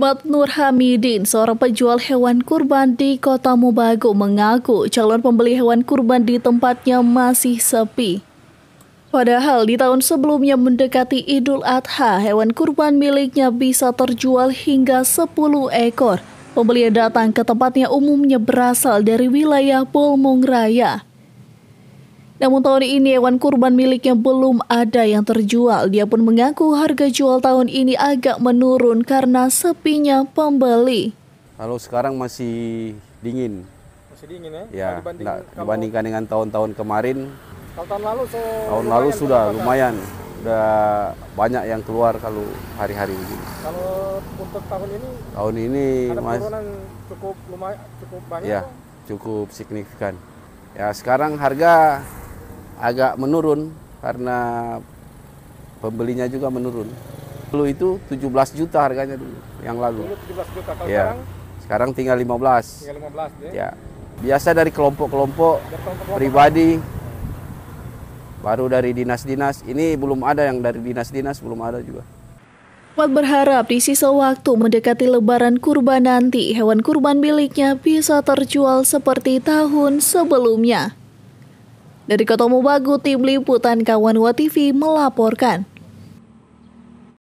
Ahmad Nur Hamidin, seorang penjual hewan kurban di Kota Mubago, mengaku calon pembeli hewan kurban di tempatnya masih sepi. Padahal di tahun sebelumnya mendekati Idul Adha, hewan kurban miliknya bisa terjual hingga 10 ekor. Pembeli yang datang ke tempatnya umumnya berasal dari wilayah Bolmong Raya. Namun tahun ini hewan kurban miliknya belum ada yang terjual. Dia pun mengaku harga jual tahun ini agak menurun karena sepinya pembeli. Kalau sekarang masih dingin. Masih dingin eh? ya? Ya, dibandingkan, nah, kalau... dibandingkan dengan tahun-tahun kemarin. Kalau tahun lalu se Tahun lalu sudah kan? lumayan. Udah banyak yang keluar kalau hari-hari ini. Kalau untuk tahun ini? Tahun ini ada mas... cukup lumayan cukup banyak. Ya, cukup signifikan. Ya, sekarang harga agak menurun karena pembelinya juga menurun. Dulu itu 17 juta harganya dulu yang lalu. Dulu 17 juta kalau ya. sekarang? Sekarang tinggal 15. Tinggal 15 ya. ya. Biasa dari kelompok-kelompok pribadi baru dari dinas-dinas. Ini belum ada yang dari dinas-dinas belum ada juga. Ahmad berharap di sisa waktu mendekati lebaran kurban nanti, hewan kurban miliknya bisa terjual seperti tahun sebelumnya. Dari Kota Mubagu, Tim Liputan Kawan TV melaporkan.